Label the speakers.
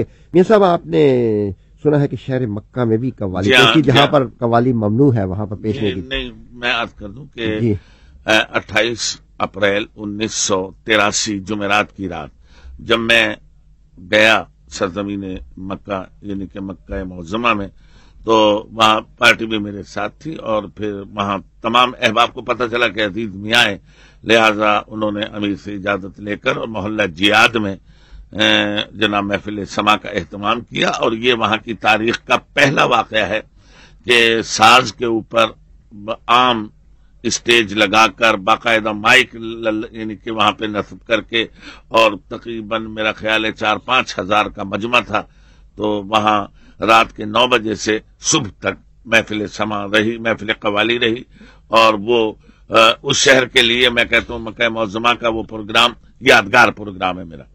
Speaker 1: ये साहब आपने सुना है कि शहर मक्का में भी कवाली हाँ, क्योंकि जहाँ हाँ। पर कवाली ममनू है वहाँ पर पेश नहीं, नहीं
Speaker 2: मैं याद कर दूं कि अट्ठाईस अप्रैल उन्नीस सौ तिरासी जुमेरात की रात जब मैं गया सरजमीन मक्का यानी कि मक्का मुजमा में तो वहाँ पार्टी भी मेरे साथ थी और फिर वहाँ तमाम अहबाब को पता चला कि अजीज मियाँ लिहाजा उन्होंने अमीर से इजाजत लेकर और मोहल्ला जियाद में जना महफिल समा का अहतमाम किया और ये वहां की तारीख का पहला वाक़ है कि साज के ऊपर आम स्टेज लगाकर बाकायदा माइक यानी कि वहां पे नस्ब करके और तकरीबन मेरा ख्याल है चार पांच हज़ार का मजमा था तो वहां रात के नौ बजे से सुबह तक महफिल समा रही महफिल कवाली रही और वो आ, उस शहर के लिए मैं कहता हूँ मकै मौजमा का वो प्रोग्राम यादगार प्रोग्राम है मेरा